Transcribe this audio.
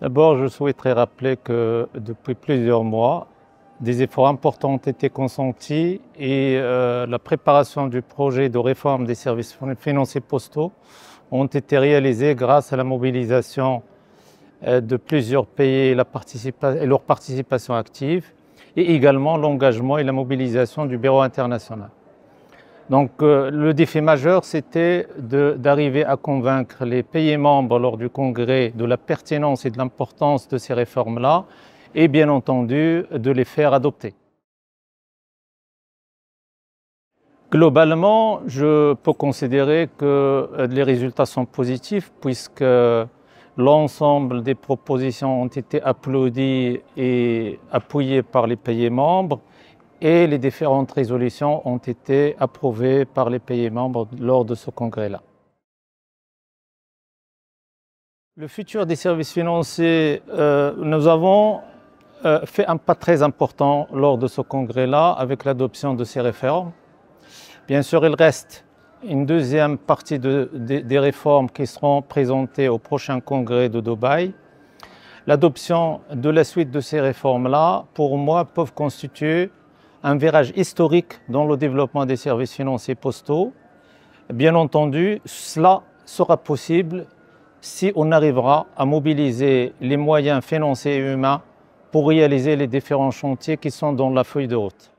D'abord, je souhaiterais rappeler que depuis plusieurs mois, des efforts importants ont été consentis et euh, la préparation du projet de réforme des services financiers postaux ont été réalisés grâce à la mobilisation euh, de plusieurs pays et leur participation active et également l'engagement et la mobilisation du Bureau international. Donc euh, le défi majeur, c'était d'arriver à convaincre les pays membres lors du Congrès de la pertinence et de l'importance de ces réformes-là, et bien entendu de les faire adopter. Globalement, je peux considérer que euh, les résultats sont positifs puisque l'ensemble des propositions ont été applaudies et appuyées par les pays membres et les différentes résolutions ont été approuvées par les pays membres lors de ce congrès-là. Le futur des services financiers, euh, nous avons euh, fait un pas très important lors de ce congrès-là avec l'adoption de ces réformes. Bien sûr, il reste une deuxième partie des réformes qui seront présentées au prochain congrès de Dubaï. L'adoption de la suite de ces réformes-là, pour moi, peuvent constituer un virage historique dans le développement des services financiers postaux. Bien entendu, cela sera possible si on arrivera à mobiliser les moyens financiers et humains pour réaliser les différents chantiers qui sont dans la feuille de route.